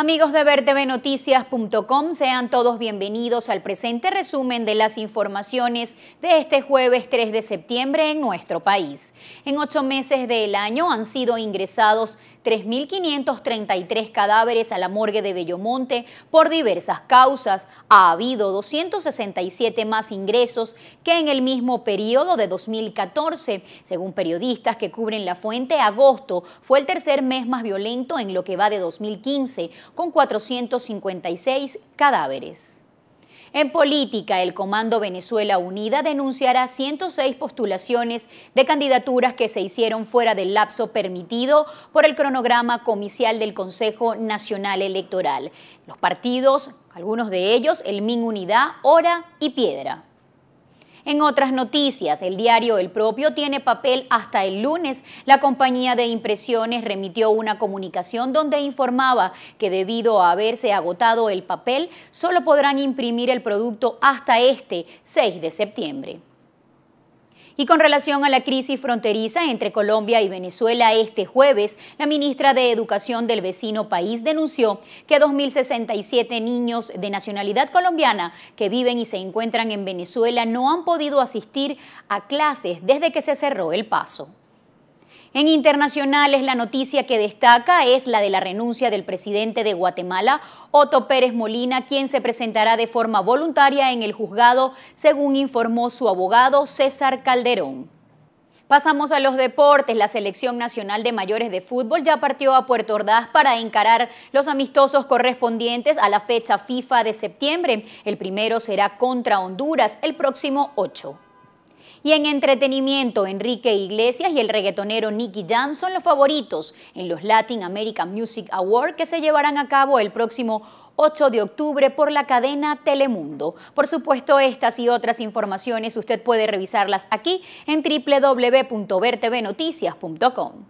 Amigos de Vertebenoticias.com, sean todos bienvenidos al presente resumen de las informaciones de este jueves 3 de septiembre en nuestro país. En ocho meses del año han sido ingresados 3.533 cadáveres a la morgue de Bellomonte por diversas causas. Ha habido 267 más ingresos que en el mismo periodo de 2014. Según periodistas que cubren la fuente, agosto fue el tercer mes más violento en lo que va de 2015 con 456 cadáveres. En política, el Comando Venezuela Unida denunciará 106 postulaciones de candidaturas que se hicieron fuera del lapso permitido por el cronograma comicial del Consejo Nacional Electoral. Los partidos, algunos de ellos, el MIN Unidad, Hora y Piedra. En otras noticias, el diario El Propio tiene papel hasta el lunes. La compañía de impresiones remitió una comunicación donde informaba que debido a haberse agotado el papel, solo podrán imprimir el producto hasta este 6 de septiembre. Y con relación a la crisis fronteriza entre Colombia y Venezuela, este jueves, la ministra de Educación del vecino país denunció que 2.067 niños de nacionalidad colombiana que viven y se encuentran en Venezuela no han podido asistir a clases desde que se cerró el paso. En internacionales, la noticia que destaca es la de la renuncia del presidente de Guatemala, Otto Pérez Molina, quien se presentará de forma voluntaria en el juzgado, según informó su abogado César Calderón. Pasamos a los deportes. La selección nacional de mayores de fútbol ya partió a Puerto Ordaz para encarar los amistosos correspondientes a la fecha FIFA de septiembre. El primero será contra Honduras el próximo 8. Y en entretenimiento, Enrique Iglesias y el reggaetonero Nicky Jam son los favoritos en los Latin American Music Awards que se llevarán a cabo el próximo 8 de octubre por la cadena Telemundo. Por supuesto, estas y otras informaciones usted puede revisarlas aquí en www.vertvnoticias.com.